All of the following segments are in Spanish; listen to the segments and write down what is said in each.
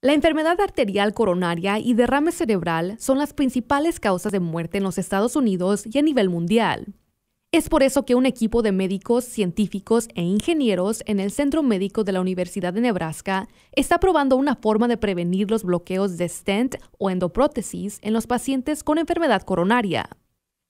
La enfermedad arterial coronaria y derrame cerebral son las principales causas de muerte en los Estados Unidos y a nivel mundial. Es por eso que un equipo de médicos, científicos e ingenieros en el Centro Médico de la Universidad de Nebraska está probando una forma de prevenir los bloqueos de stent o endoprótesis en los pacientes con enfermedad coronaria.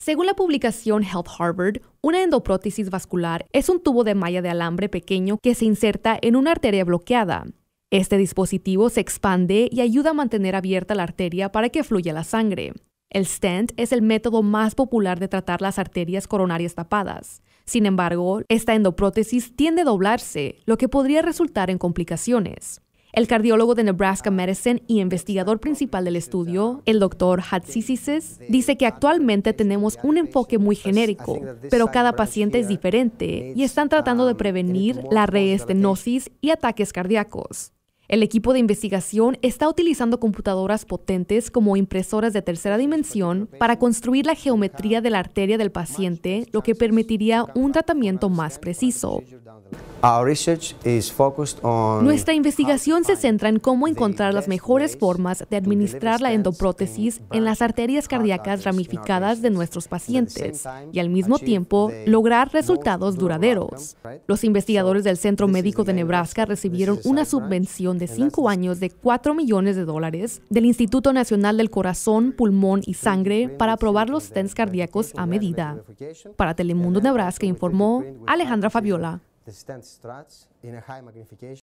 Según la publicación Health Harvard, una endoprótesis vascular es un tubo de malla de alambre pequeño que se inserta en una arteria bloqueada, este dispositivo se expande y ayuda a mantener abierta la arteria para que fluya la sangre. El stent es el método más popular de tratar las arterias coronarias tapadas. Sin embargo, esta endoprótesis tiende a doblarse, lo que podría resultar en complicaciones. El cardiólogo de Nebraska Medicine y investigador principal del estudio, el doctor Hatzisises, dice que actualmente tenemos un enfoque muy genérico, pero cada paciente es diferente y están tratando de prevenir la reestenosis y ataques cardíacos. El equipo de investigación está utilizando computadoras potentes como impresoras de tercera dimensión para construir la geometría de la arteria del paciente, lo que permitiría un tratamiento más preciso. Nuestra investigación se centra en cómo encontrar las mejores formas de administrar la endoprótesis en las arterias cardíacas ramificadas de nuestros pacientes y al mismo tiempo lograr resultados duraderos. Los investigadores del Centro Médico de Nebraska recibieron una subvención de cinco años de 4 millones de dólares del Instituto Nacional del Corazón, Pulmón y Sangre para probar los stents cardíacos a medida. Para Telemundo Nebraska informó Alejandra Fabiola. The stent struts in a high magnification